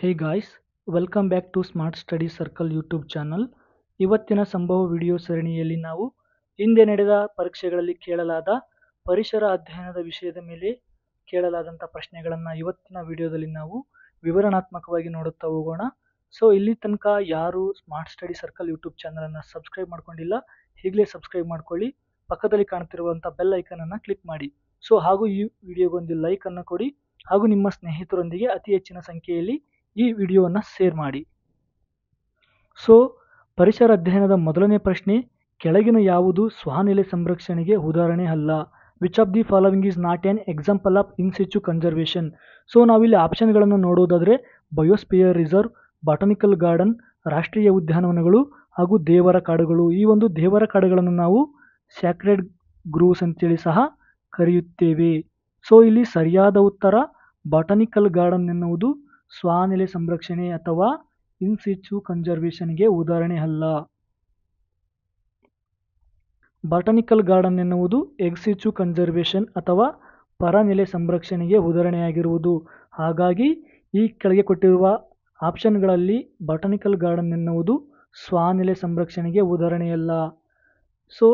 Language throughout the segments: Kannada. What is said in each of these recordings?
Hey guys welcome back to smart study circle YouTube channel ಇವತ್ತಿನ ಸಂಭವ ವಿಡಿಯೋ ಸರಣಿಯಲ್ಲಿ ನಾವು ಹಿಂದೆ ನಡೆದ ಪರೀಕ್ಷೆಗಳಲ್ಲಿ ಕೇಳಲಾದ ಪರಿಸರ ಅಧ್ಯಯನದ ವಿಷಯದ ಮೇಲೆ ಕೇಳಲಾದಂಥ ಪ್ರಶ್ನೆಗಳನ್ನು ಇವತ್ತಿನ ವಿಡಿಯೋದಲ್ಲಿ ನಾವು ವಿವರಣಾತ್ಮಕವಾಗಿ ನೋಡುತ್ತಾ ಹೋಗೋಣ ಸೊ ಇಲ್ಲಿ ತನಕ ಯಾರು ಸ್ಮಾರ್ಟ್ ಸ್ಟಡಿ ಸರ್ಕಲ್ ಯೂಟ್ಯೂಬ್ ಚಾನಲನ್ನು ಸಬ್ಸ್ಕ್ರೈಬ್ ಮಾಡ್ಕೊಂಡಿಲ್ಲ ಈಗಲೇ ಸಬ್ಸ್ಕ್ರೈಬ್ ಮಾಡ್ಕೊಳ್ಳಿ ಪಕ್ಕದಲ್ಲಿ ಕಾಣ್ತಿರುವಂಥ ಬೆಲ್ ಐಕನನ್ನು ಕ್ಲಿಕ್ ಮಾಡಿ ಸೊ ಹಾಗೂ ಈ ವಿಡಿಯೋಗೊಂದು ಲೈಕನ್ನು ಕೊಡಿ ಹಾಗೂ ನಿಮ್ಮ ಸ್ನೇಹಿತರೊಂದಿಗೆ ಅತಿ ಹೆಚ್ಚಿನ ಸಂಖ್ಯೆಯಲ್ಲಿ ಈ ವಿಡಿಯೋವನ್ನು ಶೇರ್ ಮಾಡಿ ಸೊ ಪರಿಸರ ಅಧ್ಯಯನದ ಮೊದಲನೇ ಪ್ರಶ್ನೆ ಕೆಳಗಿನ ಯಾವುದು ಸ್ವಾನೆಲೆ ಸಂರಕ್ಷಣೆಗೆ ಉದಾಹರಣೆ ಅಲ್ಲ which of the following is not an example of in situ conservation so ನಾವಿಲ್ಲಿ ಆಪ್ಷನ್ಗಳನ್ನು ನೋಡೋದಾದರೆ ಬಯೋಸ್ಪಿಯರ್ ರಿಸರ್ವ್ ಬಾಟನಿಕಲ್ ಗಾರ್ಡನ್ ರಾಷ್ಟ್ರೀಯ ಉದ್ಯಾನವನಗಳು ಹಾಗೂ ದೇವರ ಕಾಡುಗಳು ಈ ಒಂದು ದೇವರ ಕಾಡುಗಳನ್ನು ನಾವು ಸ್ಯಾಕ್ರೆಡ್ ಗ್ರೂವ್ಸ್ ಅಂತೇಳಿ ಸಹ ಕರೆಯುತ್ತೇವೆ ಸೊ ಇಲ್ಲಿ ಸರಿಯಾದ ಉತ್ತರ ಬಾಟನಿಕಲ್ ಗಾರ್ಡನ್ ಎನ್ನುವುದು ಸ್ವಾನೆಲೆ ಸಂರಕ್ಷಣೆ ಅಥವಾ ಇನ್ಸಿಚು ಕನ್ಸರ್ವೇಶನ್ಗೆ ಉದಾಹರಣೆ ಅಲ್ಲ. ಬಾಟನಿಕಲ್ ಗಾರ್ಡನ್ ಎನ್ನುವುದು ಎಕ್ಸಿಚು ಕನ್ಸರ್ವೇಷನ್ ಅಥವಾ ಪರನೆಲೆ ಸಂರಕ್ಷಣೆಗೆ ಉದಾಹರಣೆಯಾಗಿರುವುದು. ಹಾಗಾಗಿ ಈ ಕೆಳಗೆ ಕೊಟ್ಟಿರುವ ಆಪ್ಷನ್ಗಳಲ್ಲಿ ಬಾಟನಿಕಲ್ ಗಾರ್ಡನ್ ಎನ್ನುವುದು ಸ್ವಾನೆಲೆ ಸಂರಕ್ಷಣೆಗೆ ಉದಾಹರಣೆಯಲ್ಲ. ಸೊ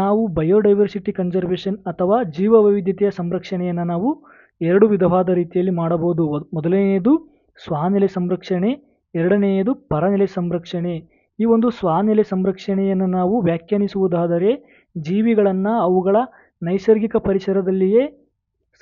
ನಾವು ಬಯೋಡೈವರ್ಸಿಟಿ ಕನ್ಸರ್ವೇಷನ್ ಅಥವಾ ಜೀವವೈವಿಧ್ಯತೆಯ ಸಂರಕ್ಷಣೆಯನ್ನು ನಾವು ಎರಡು ವಿಧವಾದ ರೀತಿಯಲ್ಲಿ ಮಾಡಬಹುದು. ಮೊದಲನೆಯದು ಸ್ವನೆಲೆ ಸಂರಕ್ಷಣೆ ಎರಡನೆಯದು ಪರನೆಲೆ ಸಂರಕ್ಷಣೆ ಈ ಒಂದು ಸ್ವನೆಲೆ ಸಂರಕ್ಷಣೆಯನ್ನು ನಾವು ವ್ಯಾಖ್ಯಾನಿಸುವುದಾದರೆ ಜೀವಿಗಳನ್ನು ಅವುಗಳ ನೈಸರ್ಗಿಕ ಪರಿಸರದಲ್ಲಿಯೇ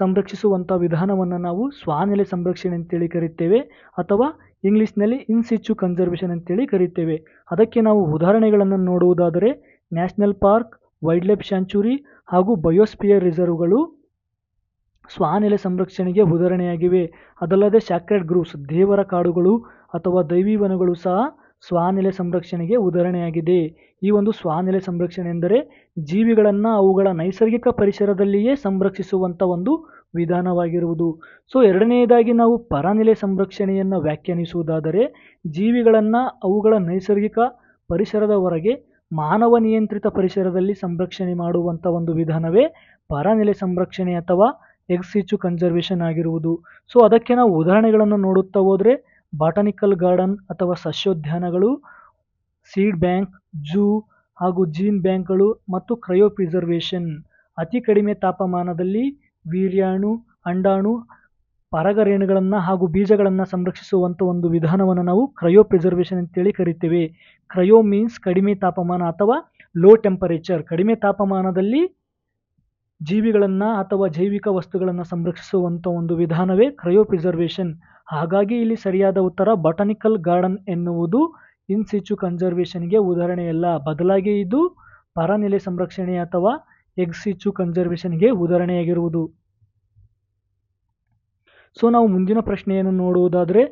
ಸಂರಕ್ಷಿಸುವಂಥ ವಿಧಾನವನ್ನು ನಾವು ಸ್ವನೆಲೆ ಸಂರಕ್ಷಣೆ ಅಂತೇಳಿ ಕರೀತೇವೆ ಅಥವಾ ಇಂಗ್ಲೀಷ್ನಲ್ಲಿ ಇನ್ಸಿಚು ಕನ್ಸರ್ವೇಷನ್ ಅಂತೇಳಿ ಕರೀತೇವೆ ಅದಕ್ಕೆ ನಾವು ಉದಾಹರಣೆಗಳನ್ನು ನೋಡುವುದಾದರೆ national park wildlife sanctuary ಹಾಗೂ ಬಯೋಸ್ಪಿಯರ್ ರಿಸರ್ವ್ಗಳು ಸ್ವಾನೆಲೆ ಸಂರಕ್ಷಣೆಗೆ ಉದಾಹರಣೆಯಾಗಿವೆ ಅದಲ್ಲದೆ ಸ್ಯಾಕ್ರೆಡ್ ಗ್ರೂವ್ಸ್ ದೇವರ ಕಾಡುಗಳು ಅಥವಾ ದೈವಿ ವನಗಳು ಸಹ ಸ್ವಾನೆಲೆ ಸಂರಕ್ಷಣೆಗೆ ಉದಾಹರಣೆಯಾಗಿದೆ ಈ ಒಂದು ಸ್ವಾನೆಲೆ ಸಂರಕ್ಷಣೆ ಎಂದರೆ ಜೀವಿಗಳನ್ನು ಅವುಗಳ ನೈಸರ್ಗಿಕ ಪರಿಸರದಲ್ಲಿಯೇ ಸಂರಕ್ಷಿಸುವಂಥ ಒಂದು ವಿಧಾನವಾಗಿರುವುದು ಸೊ ಎರಡನೆಯದಾಗಿ ನಾವು ಪರನೆಲೆ ಸಂರಕ್ಷಣೆಯನ್ನು ವ್ಯಾಖ್ಯಾನಿಸುವುದಾದರೆ ಜೀವಿಗಳನ್ನು ಅವುಗಳ ನೈಸರ್ಗಿಕ ಪರಿಸರದ ಹೊರಗೆ ಮಾನವ ನಿಯಂತ್ರಿತ ಪರಿಸರದಲ್ಲಿ ಸಂರಕ್ಷಣೆ ಮಾಡುವಂಥ ಒಂದು ವಿಧಾನವೇ ಪರನೆಲೆ ಸಂರಕ್ಷಣೆ ಅಥವಾ ಎಗ್ಸ್ ಹೆಚ್ಚು ಕನ್ಸರ್ವೇಷನ್ ಆಗಿರುವುದು ಸೊ ಅದಕ್ಕೆ ನಾವು ಉದಾಹರಣೆಗಳನ್ನು ನೋಡುತ್ತಾ ಹೋದರೆ ಬಾಟಾನಿಕಲ್ ಗಾರ್ಡನ್ ಅಥವಾ ಸಸ್ಯೋದ್ಯಾನಗಳು ಸೀಡ್ ಬ್ಯಾಂಕ್ ಜೂ ಹಾಗೂ ಜೀನ್ ಬ್ಯಾಂಕ್ಗಳು ಮತ್ತು ಕ್ರಯೋ ಪ್ರಿಸರ್ವೇಷನ್ ಅತಿ ಕಡಿಮೆ ತಾಪಮಾನದಲ್ಲಿ ವೀರ್ಯಾಣು ಅಂಡಾಣು ಪರಾಗರೇಣುಗಳನ್ನು ಹಾಗೂ ಬೀಜಗಳನ್ನು ಸಂರಕ್ಷಿಸುವಂಥ ಒಂದು ವಿಧಾನವನ್ನು ನಾವು ಕ್ರಯೋ ಪ್ರಿಸರ್ವೇಷನ್ ಅಂತೇಳಿ ಕರಿತೇವೆ ಕ್ರಯೋ ಮೀನ್ಸ್ ಕಡಿಮೆ ತಾಪಮಾನ ಅಥವಾ ಲೋ ಟೆಂಪರೇಚರ್ ಕಡಿಮೆ ತಾಪಮಾನದಲ್ಲಿ ಜೀವಿಗಳನ್ನ ಅಥವಾ ಜೈವಿಕ ವಸ್ತುಗಳನ್ನ ಸಂರಕ್ಷಿಸುವಂತ ಒಂದು ವಿಧಾನವೇ ಕ್ರಯೋಪ್ರಿಸರ್ವೇಷನ್ ಹಾಗಾಗಿ ಇಲ್ಲಿ ಸರಿಯಾದ ಉತ್ತರ ಬಾಟನಿಕಲ್ ಗಾರ್ಡನ್ ಎನ್ನುವುದು ಇನ್ ಸಿಚು ಕನ್ಸರ್ವೇಶನ್ ಗೆ ಉದಾಹರಣೆಯಲ್ಲ, ಬದಲಾಗಿ ಇದು ಪರನೆಲೆ ಸಂರಕ್ಷಣೆ ಅಥವಾ ಎಗ್ ಸಿಚು ಕನ್ಸರ್ವೇಶನ್ ಗೆ ಉದಾಹರಣೆಯಾಗಿರುವುದು. ಸೊ ನಾವು ಮುಂದಿನ ಪ್ರಶ್ನೆಯನ್ನು ನೋಡುವುದಾದರೆ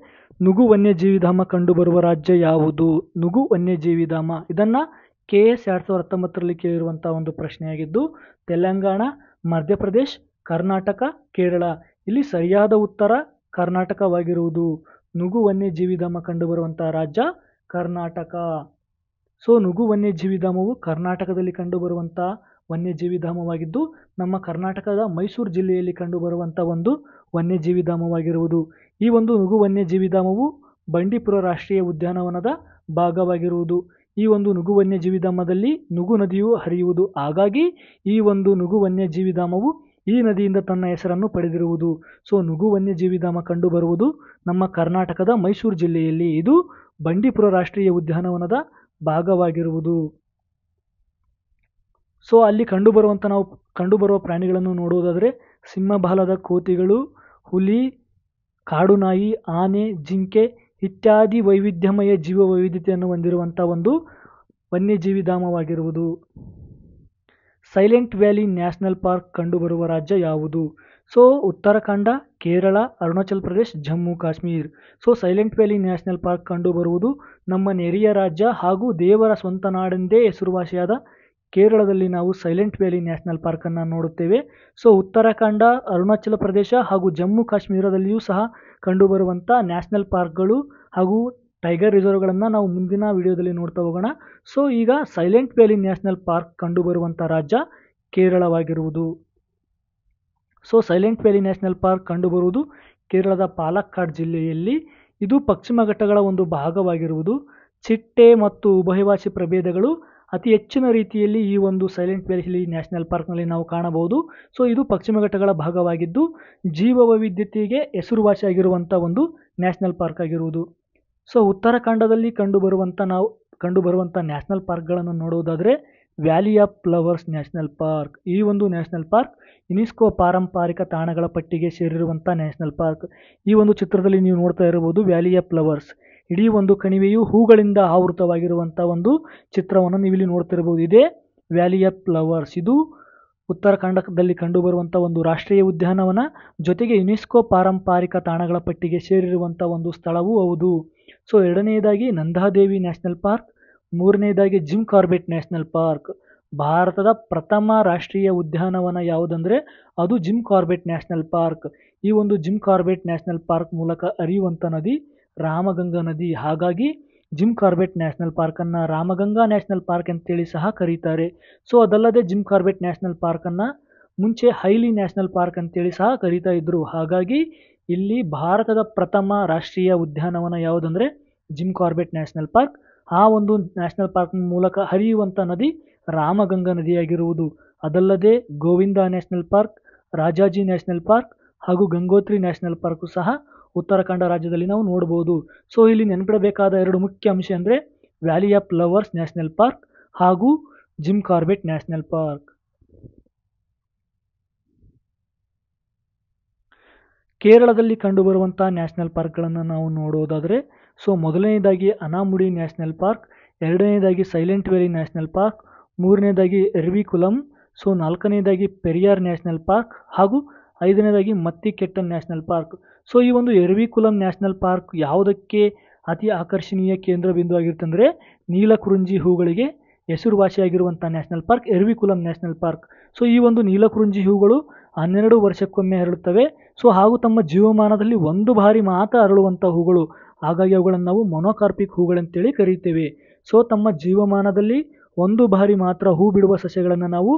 ನುಗು ವನ್ಯಜೀವಿಧಾಮ ಕಂಡುಬರುವ ರಾಜ್ಯ ಯಾವುದು? ನುಗು ವನ್ಯಜೀವಿಧಾಮ ಇದನ್ನ ಕೆ ಎಸ್ ಎರಡು ಸಾವಿರದ ಹತ್ತೊಂಬತ್ತರಲ್ಲಿ ಕೇಳಿರುವಂಥ ಒಂದು ಪ್ರಶ್ನೆಯಾಗಿದ್ದು ತೆಲಂಗಾಣ ಮಧ್ಯಪ್ರದೇಶ ಕರ್ನಾಟಕ ಕೇರಳ ಇಲ್ಲಿ ಸರಿಯಾದ ಉತ್ತರ ಕರ್ನಾಟಕವಾಗಿರುವುದು ನುಗು ವನ್ಯಜೀವಿಧಾಮ ಕಂಡುಬರುವಂಥ ರಾಜ್ಯ ಕರ್ನಾಟಕ ಸೊ ನುಗು ವನ್ಯಜೀವಿಧಾಮವು ಕರ್ನಾಟಕದಲ್ಲಿ ಕಂಡುಬರುವಂಥ ವನ್ಯಜೀವಿಧಾಮವಾಗಿದ್ದು ನಮ್ಮ ಕರ್ನಾಟಕದ ಮೈಸೂರು ಜಿಲ್ಲೆಯಲ್ಲಿ ಕಂಡುಬರುವಂಥ ಒಂದು ವನ್ಯಜೀವಿಧಾಮವಾಗಿರುವುದು ಈ ಒಂದು ನುಗು ವನ್ಯಜೀವಿಧಾಮವು ಬಂಡೀಪುರ ರಾಷ್ಟ್ರೀಯ ಉದ್ಯಾನವನದ ಭಾಗವಾಗಿರುವುದು ಈ ಒಂದು ನುಗು ವನ್ಯಜೀವಿಧಾಮದಲ್ಲಿ ನುಗು ನದಿಯು ಹರಿಯುವುದು ಹಾಗಾಗಿ ಈ ಒಂದು ನುಗು ವನ್ಯಜೀವಿಧಾಮವು ಈ ನದಿಯಿಂದ ತನ್ನ ಹೆಸರನ್ನು ಪಡೆದಿರುವುದು ಸೊ ನುಗು ವನ್ಯಜೀವಿಧಾಮ ಕಂಡುಬರುವುದು ನಮ್ಮ ಕರ್ನಾಟಕದ ಮೈಸೂರು ಜಿಲ್ಲೆಯಲ್ಲಿ ಇದು ಬಂಡೀಪುರ ರಾಷ್ಟ್ರೀಯ ಉದ್ಯಾನವನದ ಭಾಗವಾಗಿರುವುದು ಸೊ ಅಲ್ಲಿ ಕಂಡುಬರುವಂಥ ನಾವು ಕಂಡುಬರುವ ಪ್ರಾಣಿಗಳನ್ನು ನೋಡುವುದಾದರೆ ಸಿಂಹಬಾಲದ ಕೋತಿಗಳು ಹುಲಿ ಕಾಡು ನಾಯಿ ಆನೆ ಜಿಂಕೆ ಇತ್ಯಾದಿ ವೈವಿಧ್ಯಮಯ ಜೀವ ವೈವಿಧ್ಯತೆಯನ್ನು ಹೊಂದಿರುವಂಥ ಒಂದು ವನ್ಯಜೀವಿಧಾಮವಾಗಿರುವುದು ಸೈಲೆಂಟ್ ವ್ಯಾಲಿ ನ್ಯಾಷನಲ್ ಪಾರ್ಕ್ ಕಂಡುಬರುವ ರಾಜ್ಯ ಯಾವುದು so Uttarakhand Kerala Arunachal Pradesh Jammu Kashmir so silent valley national park ಕಂಡುಬರುವುದು ನಮ್ಮ ನೆರೆಯ ರಾಜ್ಯ ಹಾಗೂ ದೇವರ ಸ್ವಂತ ನಾಡೆಂದೇ ಹೆಸರುವಾಸಿಯಾದ ಕೇರಳದಲ್ಲಿ ನಾವು ಸೈಲೆಂಟ್ ವ್ಯಾಲಿ ನ್ಯಾಷನಲ್ ಪಾರ್ಕನ್ನು ನೋಡುತ್ತೇವೆ ಸೊ ಉತ್ತರಾಖಂಡ ಅರುಣಾಚಲ ಪ್ರದೇಶ ಹಾಗೂ ಜಮ್ಮು ಕಾಶ್ಮೀರದಲ್ಲಿಯೂ ಸಹ ಕಂಡುಬರುವಂಥ ನ್ಯಾಷನಲ್ ಪಾರ್ಕ್ಗಳು ಹಾಗೂ ಟೈಗರ್ ರಿಸರ್ವ್ಗಳನ್ನು ನಾವು ಮುಂದಿನ ವಿಡಿಯೋದಲ್ಲಿ ನೋಡ್ತಾ ಹೋಗೋಣ ಸೊ ಈಗ ಸೈಲೆಂಟ್ ವ್ಯಾಲಿ ನ್ಯಾಷನಲ್ ಪಾರ್ಕ್ ಕಂಡುಬರುವಂಥ ರಾಜ್ಯ ಕೇರಳವಾಗಿರುವುದು so silent valley national park ಕಂಡುಬರುವುದು ಕೇರಳದ ಪಾಲಕ್ಕಾಡ್ ಜಿಲ್ಲೆಯಲ್ಲಿ ಇದು ಪಶ್ಚಿಮ ಘಟ್ಟಗಳ ಒಂದು ಭಾಗವಾಗಿರುವುದು ಚಿಟ್ಟೆ ಮತ್ತು ಉಭಯವಾಸಿ ಪ್ರಭೇದಗಳು ಅತಿ ಹೆಚ್ಚಿನ ರೀತಿಯಲ್ಲಿ ಈ ಒಂದು ಸೈಲೆಂಟ್ ವ್ಯಾಲಿ ಹಿಲಿ ನ್ಯಾಷನಲ್ ಪಾರ್ಕ್ನಲ್ಲಿ ನಾವು ಕಾಣಬಹುದು ಸೊ ಇದು ಪಶ್ಚಿಮ ಘಟ್ಟಗಳ ಭಾಗವಾಗಿದ್ದು ಜೀವವೈವಿಧ್ಯತೆಗೆ ಹೆಸರುವಾಸಿಯಾಗಿರುವಂಥ ಒಂದು ನ್ಯಾಷನಲ್ ಪಾರ್ಕ್ ಆಗಿರುವುದು ಸೊ ಉತ್ತರಾಖಂಡದಲ್ಲಿ ಕಂಡುಬರುವಂಥ ನಾವು ಕಂಡುಬರುವಂಥ ನ್ಯಾಷನಲ್ ಪಾರ್ಕ್ಗಳನ್ನು ನೋಡುವುದಾದರೆ valley of flowers national park ಈ ಒಂದು ನ್ಯಾಷನಲ್ ಪಾರ್ಕ್ ಯುನೆಸ್ಕೋ ಪಾರಂಪರಿಕ ತಾಣಗಳ ಪಟ್ಟಿಗೆ ಸೇರಿರುವಂಥ ನ್ಯಾಷನಲ್ ಪಾರ್ಕ್ ಈ ಒಂದು ಚಿತ್ರದಲ್ಲಿ ನೀವು ನೋಡ್ತಾ ಇರಬಹುದು ವ್ಯಾಲಿ ಆಫ್ ಫ್ಲವರ್ಸ್ ಇಡೀ ಒಂದು ಕಣಿವೆಯು ಹೂಗಳಿಂದ ಆವೃತವಾಗಿರುವಂತ ಒಂದು ಚಿತ್ರವನ್ನು ನೀವು ಇಲ್ಲಿ ನೋಡ್ತಿರಬಹುದು ಇದೇ ವ್ಯಾಲಿ ಆಫ್ ಫ್ಲವರ್ಸ್ ಇದು ಉತ್ತರಾಖಂಡದಲ್ಲಿ ಬರುವಂತಹ ಒಂದು ರಾಷ್ಟ್ರೀಯ ಉದ್ಯಾನವನ ಜೊತೆಗೆ ಯುನೆಸ್ಕೋ ಪಾರಂಪರಿಕ ತಾಣಗಳ ಪಟ್ಟಿಗೆ ಸೇರಿರುವಂತಹ ಒಂದು ಸ್ಥಳವೂ ಹೌದು ಸೊ ಎರಡನೆಯದಾಗಿ ನಂದಾದೇವಿ ನ್ಯಾಷನಲ್ ಪಾರ್ಕ್ ಮೂರನೆಯದಾಗಿ ಜಿಮ್ ಕಾರ್ಬೆಟ್ ನ್ಯಾಷನಲ್ ಪಾರ್ಕ್ ಭಾರತದ ಪ್ರಥಮ ರಾಷ್ಟ್ರೀಯ ಉದ್ಯಾನವನ ಯಾವುದಂದ್ರೆ ಅದು ಜಿಮ್ ಕಾರ್ಬೆಟ್ ನ್ಯಾಷನಲ್ ಪಾರ್ಕ್ ಈ ಒಂದು ಜಿಮ್ ಕಾರ್ಬೆಟ್ ನ್ಯಾಷನಲ್ ಪಾರ್ಕ್ ಮೂಲಕ ಅರಿಯುವಂಥ ನದಿ ರಾಮಗಂಗಾ ನದಿ ಹಾಗಾಗಿ ಜಿಮ್ ಕಾರ್ಬೆಟ್ ನ್ಯಾಷನಲ್ ಪಾರ್ಕನ್ನು ರಾಮಗಂಗಾ ನ್ಯಾಷನಲ್ ಪಾರ್ಕ್ ಅಂತೇಳಿ ಸಹ ಕರೀತಾರೆ ಸೊ ಅದಲ್ಲದೆ ಜಿಮ್ ಕಾರ್ಬೆಟ್ ನ್ಯಾಷನಲ್ ಪಾರ್ಕನ್ನು ಮುಂಚೆ ಹೈಲಿ ನ್ಯಾಷನಲ್ ಪಾರ್ಕ್ ಅಂತೇಳಿ ಸಹ ಕರೀತಾ ಇದ್ದರು ಹಾಗಾಗಿ ಇಲ್ಲಿ ಭಾರತದ ಪ್ರಥಮ ರಾಷ್ಟ್ರೀಯ ಉದ್ಯಾನವನ ಯಾವುದಂದರೆ ಜಿಮ್ ಕಾರ್ಬೆಟ್ ನ್ಯಾಷನಲ್ ಪಾರ್ಕ್ ಆ ಒಂದು ನ್ಯಾಷನಲ್ ಪಾರ್ಕ್ ಮೂಲಕ ಹರಿಯುವಂಥ ನದಿ ರಾಮಗಂಗಾ ನದಿಯಾಗಿರುವುದು ಅದಲ್ಲದೆ Govind national park Rajaji national park ಹಾಗೂ ಗಂಗೋತ್ರಿ ನ್ಯಾಷನಲ್ ಪಾರ್ಕು ಸಹ ಉತ್ತರಾಖಂಡ ರಾಜ್ಯದಲ್ಲಿ ನಾವು ನೋಡ್ಬೋದು ಸೊ ಇಲ್ಲಿ ನೆನಪಿಡಬೇಕಾದ ಎರಡು ಮುಖ್ಯ ಅಂಶ ಅಂದರೆ valley of flowers national park ಹಾಗೂ ಜಿಮ್ ಕಾರ್ಬೆಟ್ ನ್ಯಾಷನಲ್ ಪಾರ್ಕ್ ಕೇರಳದಲ್ಲಿ ಕಂಡುಬರುವಂಥ ನ್ಯಾಷನಲ್ ಪಾರ್ಕ್ಗಳನ್ನು ನಾವು ನೋಡೋದಾದರೆ ಸೊ ಮೊದಲನೇದಾಗಿ ಅನಾಮುಡಿ ನ್ಯಾಷನಲ್ ಪಾರ್ಕ್ ಎರಡನೇದಾಗಿ ಸೈಲೆಂಟ್ ವ್ಯಾಲಿ ನ್ಯಾಷನಲ್ ಪಾರ್ಕ್ ಮೂರನೇದಾಗಿ ಎರ್ವಿಕುಲಂ ಸೊ ನಾಲ್ಕನೇದಾಗಿ ಪೆರಿಯಾರ್ ನ್ಯಾಷನಲ್ ಪಾರ್ಕ್ ಹಾಗೂ ಐದನೇದಾಗಿ ಮತ್ತಿಕೆಟ್ಟನ್ ನ್ಯಾಷನಲ್ ಪಾರ್ಕ್ ಸೊ ಈ ಒಂದು ಎರವಿಕುಲಂ ನ್ಯಾಷನಲ್ ಪಾರ್ಕ್ ಯಾವುದಕ್ಕೆ ಅತಿ ಆಕರ್ಷಣೀಯ ಕೇಂದ್ರ ಬಿಂದು ಆಗಿರ್ತಂದರೆ ನೀಲಕುರುಂಜಿ ಹೂಗಳಿಗೆ ಹೆಸರುವಾಸಿಯಾಗಿರುವಂಥ national park Eravikulam national park so ಈ ಒಂದು ನೀಲಕುರುಂಜಿ ಹೂಗಳು ಹನ್ನೆರಡು ವರ್ಷಕ್ಕೊಮ್ಮೆ ಹರಡುತ್ತವೆ ಸೊ ಹಾಗೂ ತಮ್ಮ ಜೀವಮಾನದಲ್ಲಿ ಒಂದು ಬಾರಿ ಮಾತ್ರ ಅರಳುವಂಥ ಹೂಗಳು ಹಾಗಾಗಿ ಅವುಗಳನ್ನು ನಾವು ಮೊನೋಕಾರ್ಪಿಕ್ ಹೂಗಳಂತೇಳಿ ಕರೀತೇವೆ ಸೊ ತಮ್ಮ ಜೀವಮಾನದಲ್ಲಿ ಒಂದು ಬಾರಿ ಮಾತ್ರ ಹೂ ಬಿಡುವ ಸಸ್ಯಗಳನ್ನು ನಾವು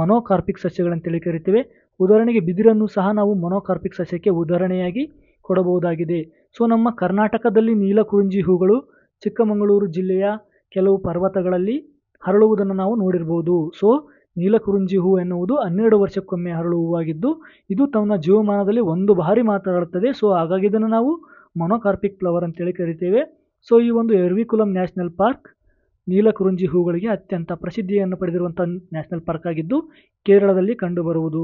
ಮನೋಕಾರ್ಪಿಕ್ ಸಸ್ಯಗಳಂತೇಳಿ ಕರಿತೇವೆ ಉದಾಹರಣೆಗೆ ಬಿದಿರನ್ನು ಸಹ ನಾವು ಮೊನೊಕಾರ್ಪಿಕ್ ಸಸ್ಯಕ್ಕೆ ಉದಾಹರಣೆಯಾಗಿ ಕೊಡಬಹುದಾಗಿದೆ. ಸೊ ನಮ್ಮ ಕರ್ನಾಟಕದಲ್ಲಿ ನೀಲಕುರುಂಜಿ ಹೂಗಳು ಚಿಕ್ಕಮಗಳೂರು ಜಿಲ್ಲೆಯ ಕೆಲವು ಪರ್ವತಗಳಲ್ಲಿ ಹರಳುವುದನ್ನು ನಾವು ನೋಡಿರಬಹುದು. ಸೊ ನೀಲಕುರುಂಜಿ ಹೂ ಎನ್ನುವುದು ಹನ್ನೆರಡು ವರ್ಷಕ್ಕೊಮ್ಮೆ ಹರಳು ಹೂವಾಗಿದ್ದು ಇದು ತನ್ನ ಜೀವಮಾನದಲ್ಲಿ ಒಂದು ಬಾರಿ ಮಾತ್ರ ಸೊ ಹಾಗಾಗಿ ಇದನ್ನು ನಾವು ಮೊನೋಕಾರ್ಪಿಕ್ ಫ್ಲವರ್ ಅಂತೇಳಿ ಕರಿತೇವೆ. ಸೊ ಈ ಒಂದು ಎರ್ವಿಕುಲಂ ನ್ಯಾಷನಲ್ ಪಾರ್ಕ್ ನೀಲಕುರುಂಜಿ ಹೂಗಳಿಗೆ ಅತ್ಯಂತ ಪ್ರಸಿದ್ಧಿಯನ್ನು ಪಡೆದಿರುವಂಥ ನ್ಯಾಷನಲ್ ಪಾರ್ಕ್ ಆಗಿದ್ದು ಕೇರಳದಲ್ಲಿ ಕಂಡುಬರುವುದು.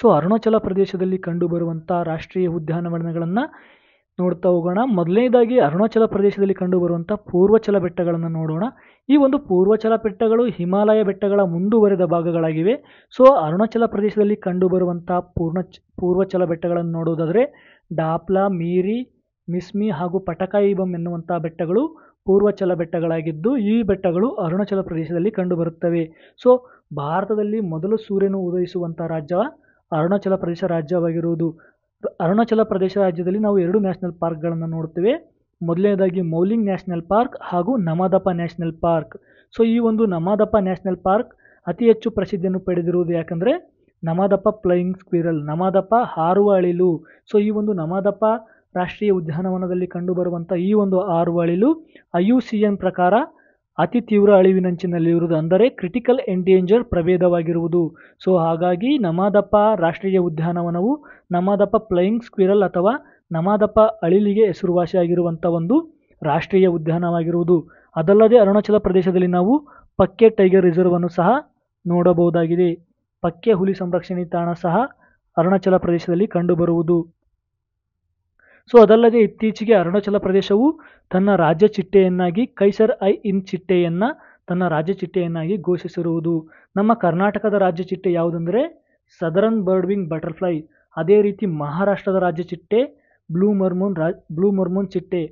ಸೊ ಅರುಣಾಚಲ ಪ್ರದೇಶದಲ್ಲಿ ಕಂಡುಬರುವಂಥ ರಾಷ್ಟ್ರೀಯ ಉದ್ಯಾನವನಗಳನ್ನು ನೋಡ್ತಾ ಹೋಗೋಣ ಮೊದಲನೇದಾಗಿ ಅರುಣಾಚಲ ಪ್ರದೇಶದಲ್ಲಿ ಕಂಡುಬರುವಂಥ ಪೂರ್ವಚಲ ಬೆಟ್ಟಗಳನ್ನು ನೋಡೋಣ ಈ ಒಂದು ಪೂರ್ವಚಲ ಬೆಟ್ಟಗಳು ಹಿಮಾಲಯ ಬೆಟ್ಟಗಳ ಮುಂದುವರೆದ ಭಾಗಗಳಾಗಿವೆ ಸೊ ಅರುಣಾಚಲ ಪ್ರದೇಶದಲ್ಲಿ ಕಂಡುಬರುವಂಥ ಪೂರ್ಣ ಪೂರ್ವಚಲ ಬೆಟ್ಟಗಳನ್ನು ನೋಡೋದಾದರೆ ಡಾಪ್ಲಾ ಮೀರಿ ಮಿಸ್ಮಿ ಹಾಗೂ ಪಟಕಾಯಿಬಂ ಎನ್ನುವಂಥ ಬೆಟ್ಟಗಳು ಪೂರ್ವಚಲ ಬೆಟ್ಟಗಳಾಗಿದ್ದು ಈ ಬೆಟ್ಟಗಳು ಅರುಣಾಚಲ ಪ್ರದೇಶದಲ್ಲಿ ಕಂಡುಬರುತ್ತವೆ ಸೊ ಭಾರತದಲ್ಲಿ ಮೊದಲು ಸೂರ್ಯನು ಉದಯಿಸುವಂಥ ರಾಜ್ಯ ಅರುಣಾಚಲ ಪ್ರದೇಶ ರಾಜ್ಯವಾಗಿರುವುದು ಅರುಣಾಚಲ ಪ್ರದೇಶ ರಾಜ್ಯದಲ್ಲಿ ನಾವು ಎರಡು ನ್ಯಾಷನಲ್ ಪಾರ್ಕ್ಗಳನ್ನು ನೋಡ್ತೇವೆ ಮೊದಲನೇದಾಗಿ ಮೌಲಿಂಗ್ ನ್ಯಾಷನಲ್ ಪಾರ್ಕ್ ಹಾಗೂ ನಮಾದಪ ನ್ಯಾಷನಲ್ ಪಾರ್ಕ್ ಸೊ ಈ ಒಂದು ನಮಾದಪ ನ್ಯಾಷನಲ್ ಪಾರ್ಕ್ ಅತಿ ಹೆಚ್ಚು ಪ್ರಸಿದ್ಧಿಯನ್ನು ಪಡೆದಿರುವುದು ಯಾಕಂದರೆ ನಮಾದಪ್ಪ ಫ್ಲೈಯಿಂಗ್ ಸ್ಕ್ವಿರಲ್ ನಮಾದಪ್ಪ ಹಾರುವ ಅಳಿಲು ಸೊ ಈ ಒಂದು ನಮಾದಪ್ಪ ರಾಷ್ಟ್ರೀಯ ಉದ್ಯಾನವನದಲ್ಲಿ ಕಂಡುಬರುವಂಥ ಈ ಒಂದು ಹಾರುವ ಅಳಿಲು ಐ ಯು ಸಿ ಎನ್ ಪ್ರಕಾರ ಅತಿ ತೀವ್ರ ಅಳಿವಿನಂಚಿನಲ್ಲಿರುವುದು ಅಂದರೆ ಕ್ರಿಟಿಕಲ್ ಎಂಡೇಂಜರ್ ಪ್ರಭೇದವಾಗಿರುವುದು. ಸೊ ಹಾಗಾಗಿ ನಮಾದಪ್ಪ ರಾಷ್ಟ್ರೀಯ ಉದ್ಯಾನವನವು ನಮಾದಪ್ಪ ಫ್ಲೈಯಿಂಗ್ ಸ್ಕ್ವಿರಲ್ ಅಥವಾ ನಮಾದಪ್ಪ ಅಳಿಲಿಗೆ ಹೆಸರುವಾಸಿಯಾಗಿರುವಂಥ ಒಂದು ರಾಷ್ಟ್ರೀಯ ಉದ್ಯಾನವಾಗಿರುವುದು. ಅದಲ್ಲದೆ ಅರುಣಾಚಲ ಪ್ರದೇಶದಲ್ಲಿ ನಾವು ಪಕ್ಕೆ ಟೈಗರ್ ರಿಸರ್ವ್ ಅನ್ನು ಸಹ ನೋಡಬಹುದಾಗಿದೆ. ಪಕ್ಕೆ ಹುಲಿ ಸಂರಕ್ಷಣೆ ತಾಣ ಸಹ ಅರುಣಾಚಲ ಪ್ರದೇಶದಲ್ಲಿ ಕಂಡುಬರುವುದು. ಸೊ ಅದಲ್ಲದೆ ಇತ್ತೀಚೆಗೆ ಅರುಣಾಚಲ ಪ್ರದೇಶವು ತನ್ನ ರಾಜ್ಯ ಚಿಟ್ಟೆಯನ್ನಾಗಿ ಕೈಸರ್ ಐ ಇನ್ ಚಿಟ್ಟೆಯನ್ನು ತನ್ನ ರಾಜ್ಯ ಚಿಟ್ಟೆಯನ್ನಾಗಿ ಘೋಷಿಸಿರುವುದು ನಮ್ಮ ಕರ್ನಾಟಕದ ರಾಜ್ಯ ಚಿಟ್ಟೆ ಯಾವುದೆಂದರೆ ಸದರನ್ ಬರ್ಡ್ ವಿಂಗ್ ಬಟರ್ಫ್ಲೈ ಅದೇ ರೀತಿ ಮಹಾರಾಷ್ಟ್ರದ ರಾಜ್ಯ ಚಿಟ್ಟೆ ಬ್ಲೂ ಮರ್ಮೂನ್ ರಾ ಬ್ಲೂ ಮರ್ಮೂನ್ ಚಿಟ್ಟೆ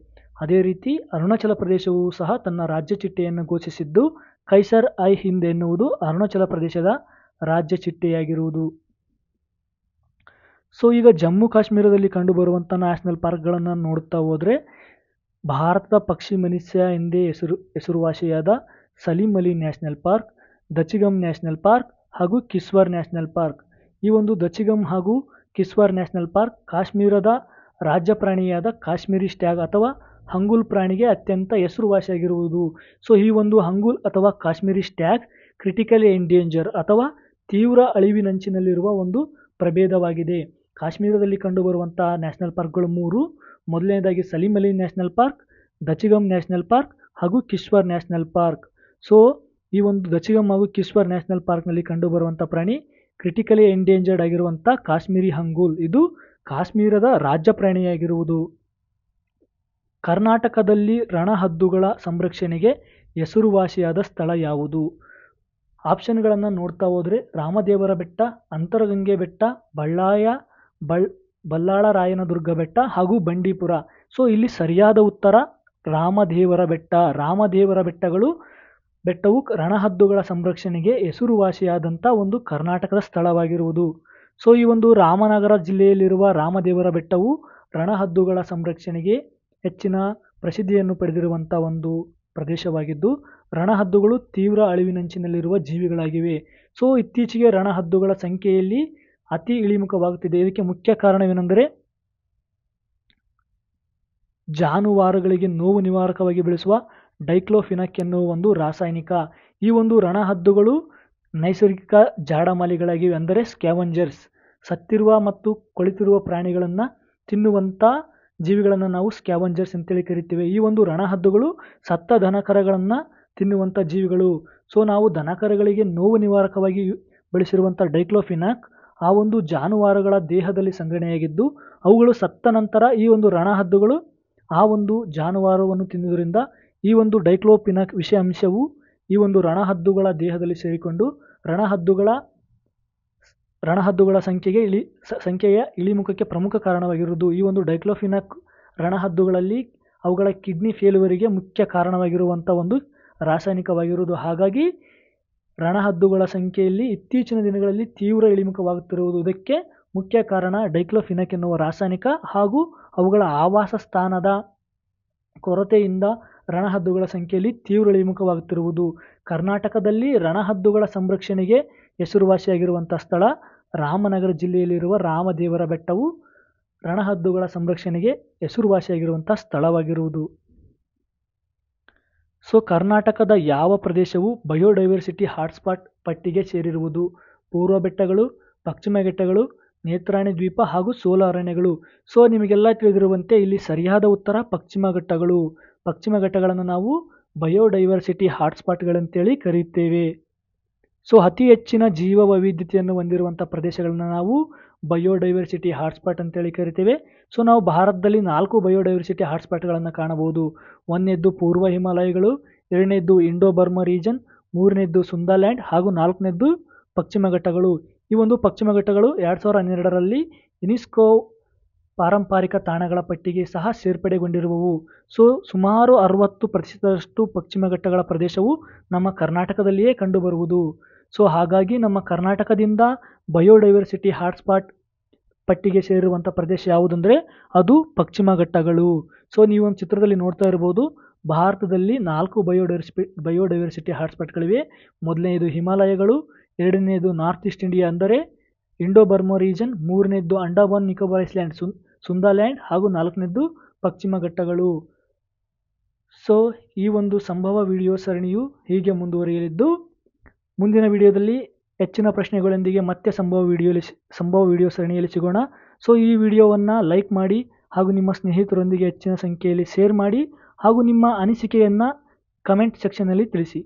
ಅದೇ ರೀತಿ ಅರುಣಾಚಲ ಪ್ರದೇಶವು ಸಹ ತನ್ನ ರಾಜ್ಯ ಚಿಟ್ಟೆಯನ್ನು ಘೋಷಿಸಿದ್ದು ಕೈಸರ್ ಐ ಹಿಂದ್ ಎನ್ನುವುದು ಅರುಣಾಚಲ ಪ್ರದೇಶದ ರಾಜ್ಯ ಚಿಟ್ಟೆಯಾಗಿರುವುದು ಸೊ ಈಗ ಜಮ್ಮು ಕಾಶ್ಮೀರದಲ್ಲಿ ಕಂಡುಬರುವಂಥ ನ್ಯಾಷನಲ್ ಪಾರ್ಕ್ಗಳನ್ನು ನೋಡ್ತಾ ಹೋದರೆ ಭಾರತದ ಪಕ್ಷಿ ಮನುಷ್ಯ ಎಂದೇ ಹೆಸರು ಹೆಸರುವಾಸಿಯಾದ Salim Ali national park Dachigam national park ಹಾಗೂ ಕಿಸ್ವಾರ್ ನ್ಯಾಷನಲ್ ಪಾರ್ಕ್ ಈ ಒಂದು ದಚಿಗಮ್ ಹಾಗೂ ಕಿಸ್ವಾರ್ ನ್ಯಾಷನಲ್ ಪಾರ್ಕ್ ಕಾಶ್ಮೀರದ ರಾಜ್ಯ ಪ್ರಾಣಿಯಾದ ಕಾಶ್ಮೀರಿ ಸ್ಟ್ಯಾಗ್ ಅಥವಾ ಹಂಗುಲ್ ಪ್ರಾಣಿಗೆ ಅತ್ಯಂತ ಹೆಸರುವಾಸಿಯಾಗಿರುವುದು ಸೊ ಈ ಒಂದು ಹಂಗುಲ್ ಅಥವಾ ಕಾಶ್ಮೀರಿ ಸ್ಟ್ಯಾಗ್ ಕ್ರಿಟಿಕಲಿ ಎಂಡೇಂಜರ್ ಅಥವಾ ತೀವ್ರ ಅಳಿವಿನಂಚಿನಲ್ಲಿರುವ ಒಂದು ಪ್ರಭೇದವಾಗಿದೆ ಕಾಶ್ಮೀರದಲ್ಲಿ ಕಂಡುಬರುವಂಥ ನ್ಯಾಷನಲ್ ಪಾರ್ಕ್ಗಳು ಮೂರು ಮೊದಲನೇದಾಗಿ Salim Ali national park Dachigam national park ಹಾಗೂ ಕಿಶ್ವರ್ ನ್ಯಾಷನಲ್ ಪಾರ್ಕ್ ಸೊ ಈ ಒಂದು ದಚಿಗಮ್ ಹಾಗೂ ಕಿಶ್ವರ್ ನ್ಯಾಷನಲ್ ಪಾರ್ಕ್ನಲ್ಲಿ ಕಂಡುಬರುವಂಥ ಪ್ರಾಣಿ ಕ್ರಿಟಿಕಲಿ ಎಂಡೇಂಜರ್ಡ್ ಆಗಿರುವಂಥ ಕಾಶ್ಮೀರಿ ಹಂಗೂಲ್ ಇದು ಕಾಶ್ಮೀರದ ರಾಜ್ಯ ಪ್ರಾಣಿಯಾಗಿರುವುದು ಕರ್ನಾಟಕದಲ್ಲಿ ರಣಹದ್ದುಗಳ ಸಂರಕ್ಷಣೆಗೆ ಹೆಸರುವಾಸಿಯಾದ ಸ್ಥಳ ಯಾವುದು ಆಪ್ಷನ್ಗಳನ್ನು ನೋಡ್ತಾ ಹೋದರೆ ರಾಮದೇವರ ಬೆಟ್ಟ ಅಂತರಗಂಗೆ ಬೆಟ್ಟ ಬಳ್ಳಾಯ ಬಳ್ ಬಲ್ಲಾಳರಾಯನದುರ್ಗ ಬೆಟ್ಟ ಹಾಗೂ ಬಂಡೀಪುರ ಸೊ ಇಲ್ಲಿ ಸರಿಯಾದ ಉತ್ತರ ರಾಮದೇವರ ಬೆಟ್ಟ ರಾಮದೇವರ ಬೆಟ್ಟಗಳು ಬೆಟ್ಟವು ರಣಹದ್ದುಗಳ ಸಂರಕ್ಷಣೆಗೆ ಹೆಸರುವಾಸಿಯಾದಂಥ ಒಂದು ಕರ್ನಾಟಕದ ಸ್ಥಳವಾಗಿರುವುದು ಸೊ ಈ ಒಂದು ರಾಮನಗರ ಜಿಲ್ಲೆಯಲ್ಲಿರುವ ರಾಮದೇವರ ಬೆಟ್ಟವು ರಣಹದ್ದುಗಳ ಸಂರಕ್ಷಣೆಗೆ ಹೆಚ್ಚಿನ ಪ್ರಸಿದ್ಧಿಯನ್ನು ಪಡೆದಿರುವಂಥ ಒಂದು ಪ್ರದೇಶವಾಗಿದ್ದು ರಣಹದ್ದುಗಳು ತೀವ್ರ ಅಳಿವಿನಂಚಿನಲ್ಲಿರುವ ಜೀವಿಗಳಾಗಿವೆ ಸೊ ಇತ್ತೀಚೆಗೆ ರಣಹದ್ದುಗಳ ಸಂಖ್ಯೆಯಲ್ಲಿ ಅತಿ ಇಳಿಮುಖವಾಗುತ್ತಿದೆ ಇದಕ್ಕೆ ಮುಖ್ಯ ಕಾರಣವೇನೆಂದರೆ ಜಾನುವಾರುಗಳಿಗೆ ನೋವು ನಿವಾರಕವಾಗಿ ಬೆಳೆಸುವ ಡೈಕ್ಲೋಫಿನಕ್ ಎನ್ನುವ ಒಂದು ರಾಸಾಯನಿಕ ಈ ಒಂದು ರಣಹದ್ದುಗಳು ನೈಸರ್ಗಿಕ ಜಾಡಮಾಲಿಗಳಾಗಿವೆ ಅಂದರೆ ಸ್ಕ್ಯಾವಂಜರ್ಸ್ ಸತ್ತಿರುವ ಮತ್ತು ಕೊಳಿತಿರುವ ಪ್ರಾಣಿಗಳನ್ನು ತಿನ್ನುವಂಥ ಜೀವಿಗಳನ್ನು ನಾವು ಸ್ಕ್ಯಾವಂಜರ್ಸ್ ಅಂತೇಳಿ ಕರಿತೇವೆ ಈ ಒಂದು ರಣಹದ್ದುಗಳು ಸತ್ತ ದನಕರಗಳನ್ನು ತಿನ್ನುವಂಥ ಜೀವಿಗಳು ಸೊ ನಾವು ದನಕರಗಳಿಗೆ ನೋವು ನಿವಾರಕವಾಗಿ ಬೆಳೆಸಿರುವಂಥ ಡೈಕ್ಲೋಫಿನಾಕ್ ಆ ಒಂದು ಜಾನುವಾರುಗಳ ದೇಹದಲ್ಲಿ ಸಂಗ್ರಹಣೆಯಾಗಿದ್ದು ಅವುಗಳು ಸತ್ತ ನಂತರ ಈ ಒಂದು ರಣಹದ್ದುಗಳು ಆ ಒಂದು ಜಾನುವಾರುವನ್ನು ತಿನ್ನುವುದರಿಂದ ಈ ಒಂದು ಡೈಕ್ಲೋಪಿನ ಅಂಶವು ಈ ಒಂದು ರಣಹದ್ದುಗಳ ದೇಹದಲ್ಲಿ ಸೇರಿಕೊಂಡು ರಣಹದ್ದುಗಳ ರಣಹದ್ದುಗಳ ಸಂಖ್ಯೆಗೆ ಇಳಿ ಸಂಖ್ಯೆಯ ಇಳಿಮುಖಕ್ಕೆ ಪ್ರಮುಖ ಕಾರಣವಾಗಿರುವುದು ಈ ಒಂದು ಡೈಕ್ಲೋಫಿನಕ್ ರಣಹದ್ದುಗಳಲ್ಲಿ ಅವುಗಳ ಕಿಡ್ನಿ ಫೇಲುವರಿಗೆ ಮುಖ್ಯ ಕಾರಣವಾಗಿರುವಂಥ ಒಂದು ರಾಸಾಯನಿಕವಾಗಿರುವುದು ಹಾಗಾಗಿ ರಣಹದ್ದುಗಳ ಸಂಖ್ಯೆಯಲ್ಲಿ ಇತ್ತೀಚಿನ ದಿನಗಳಲ್ಲಿ ತೀವ್ರ ಇಳಿಮುಖವಾಗುತ್ತಿರುವುದು ಇದಕ್ಕೆ ಮುಖ್ಯ ಕಾರಣ ಡೈಕ್ಲೋಫಿನಕ್ ಎನ್ನುವ ರಾಸಾಯನಿಕ ಹಾಗೂ ಅವುಗಳ ಆವಾಸ ಸ್ಥಾನದ ಕೊರತೆಯಿಂದ ರಣಹದ್ದುಗಳ ಸಂಖ್ಯೆಯಲ್ಲಿ ತೀವ್ರ ಇಳಿಮುಖವಾಗುತ್ತಿರುವುದು ಕರ್ನಾಟಕದಲ್ಲಿ ರಣಹದ್ದುಗಳ ಸಂರಕ್ಷಣೆಗೆ ಹೆಸರುವಾಸಿಯಾಗಿರುವಂಥ ಸ್ಥಳ ರಾಮನಗರ ಜಿಲ್ಲೆಯಲ್ಲಿರುವ ರಾಮದೇವರ ಬೆಟ್ಟವು ರಣಹದ್ದುಗಳ ಸಂರಕ್ಷಣೆಗೆ ಹೆಸರುವಾಸಿಯಾಗಿರುವಂಥ ಸ್ಥಳವಾಗಿರುವುದು ಸೊ ಕರ್ನಾಟಕದ ಯಾವ ಪ್ರದೇಶವು ಬಯೋಡೈವರ್ಸಿಟಿ ಹಾಟ್ಸ್ಪಾಟ್ ಪಟ್ಟಿಗೆ ಸೇರಿರುವುದು ಪೂರ್ವ ಬೆಟ್ಟಗಳು ಪಶ್ಚಿಮ ಘಟ್ಟಗಳು ನೇತ್ರಾಣಿ ದ್ವೀಪ ಹಾಗೂ ಸೋಲ ಸೊ ನಿಮಗೆಲ್ಲ ತಿಳಿದಿರುವಂತೆ ಇಲ್ಲಿ ಸರಿಯಾದ ಉತ್ತರ ಪಶ್ಚಿಮ ಘಟ್ಟಗಳು ಪಶ್ಚಿಮ ಘಟ್ಟಗಳನ್ನು ನಾವು ಬಯೋಡೈವರ್ಸಿಟಿ ಹಾಟ್ಸ್ಪಾಟ್ಗಳಂತೇಳಿ ಕರೆಯುತ್ತೇವೆ ಸೊ ಅತಿ ಹೆಚ್ಚಿನ ಜೀವ ವೈವಿಧ್ಯತೆಯನ್ನು ಹೊಂದಿರುವಂಥ ಪ್ರದೇಶಗಳನ್ನು ನಾವು ಬಯೋಡೈವರ್ಸಿಟಿ ಹಾಟ್ಸ್ಪಾಟ್ ಅಂತೇಳಿ ಕರಿತೇವೆ ಸೊ ನಾವು ಭಾರತದಲ್ಲಿ ನಾಲ್ಕು ಬಯೋಡೈವರ್ಸಿಟಿ ಹಾಟ್ಸ್ಪಾಟ್ಗಳನ್ನು ಕಾಣಬಹುದು ಒಂದನೇದ್ದು ಪೂರ್ವ ಹಿಮಾಲಯಗಳು ಎರಡನೇದ್ದು ಇಂಡೋ ಬರ್ಮ ರೀಜನ್ ಮೂರನೇದ್ದು ಸುಂದರ್ಲ್ಯಾಂಡ್ ಹಾಗೂ ನಾಲ್ಕನೇದ್ದು ಪಶ್ಚಿಮ ಘಟ್ಟಗಳು ಈ ಒಂದು ಪಶ್ಚಿಮ ಘಟ್ಟಗಳು ಎರಡು ಸಾವಿರದ ಹನ್ನೆರಡರಲ್ಲಿ ಯುನಿಸ್ಕೋ ಪಾರಂಪರಿಕ ತಾಣಗಳ ಪಟ್ಟಿಗೆ ಸಹ ಸೇರ್ಪಡೆಗೊಂಡಿರುವವು ಸೊ ಸುಮಾರು ಅರುವತ್ತು ಪ್ರತಿಶತದಷ್ಟು ಪಶ್ಚಿಮ ಘಟ್ಟಗಳ ಪ್ರದೇಶವು ನಮ್ಮ ಕರ್ನಾಟಕದಲ್ಲಿಯೇ ಕಂಡುಬರುವುದು ಸೊ ಹಾಗಾಗಿ ನಮ್ಮ ಕರ್ನಾಟಕದಿಂದ ಬಯೋಡೈವರ್ಸಿಟಿ ಹಾಟ್ಸ್ಪಾಟ್ ಪಟ್ಟಿಗೆ ಸೇರಿರುವಂಥ ಪ್ರದೇಶ ಯಾವುದಂದರೆ ಅದು ಪಶ್ಚಿಮ ಘಟ್ಟಗಳು ಸೊ ನೀವು ಒಂದು ಚಿತ್ರದಲ್ಲಿ ನೋಡ್ತಾ ಇರ್ಬೋದು ಭಾರತದಲ್ಲಿ ನಾಲ್ಕು ಬಯೋಡೈವರ್ಸಿಪಿ ಬಯೋಡೈವರ್ಸಿಟಿ ಹಾಟ್ಸ್ಪಾಟ್ಗಳಿವೆ ಮೊದಲನೆಯದು ಹಿಮಾಲಯಗಳು ಎರಡನೆಯದು ನಾರ್ತ್ ಈಸ್ಟ್ ಇಂಡಿಯಾ ಅಂದರೆ ಇಂಡೋ ಬರ್ಮೋ ರೀಜನ್ ಮೂರನೇದ್ದು ಅಂಡಮಾನ್ ನಿಕೋಬಾರ್ ಐಸ್ಲ್ಯಾಂಡ್ ಸುನ್ ಸುಂದಾಲ್ಯಾಂಡ್ ಹಾಗೂ ನಾಲ್ಕನೇದ್ದು ಪಶ್ಚಿಮ ಘಟ್ಟಗಳು ಸೊ ಈ ಒಂದು ಸಂಭವ ವಿಡಿಯೋ ಸರಣಿಯು ಹೀಗೆ ಮುಂದುವರಿಯಲಿದ್ದು ಮುಂದಿನ ವಿಡಿಯೋದಲ್ಲಿ ಹೆಚ್ಚಿನ ಪ್ರಶ್ನೆಗಳೊಂದಿಗೆ ಮತ್ತೆ ಸಂಭವ ವಿಡಿಯೋಲಿ ಸಂಭವ ವಿಡಿಯೋ ಸರಣಿಯಲ್ಲಿ ಸಿಗೋಣ ಸೊ ಈ ವಿಡಿಯೋವನ್ನು ಲೈಕ್ ಮಾಡಿ ಹಾಗೂ ನಿಮ್ಮ ಸ್ನೇಹಿತರೊಂದಿಗೆ ಹೆಚ್ಚಿನ ಸಂಖ್ಯೆಯಲ್ಲಿ ಶೇರ್ ಮಾಡಿ ಹಾಗೂ ನಿಮ್ಮ ಅನಿಸಿಕೆಯನ್ನು ಕಮೆಂಟ್ ಸೆಕ್ಷನಲ್ಲಿ ತಿಳಿಸಿ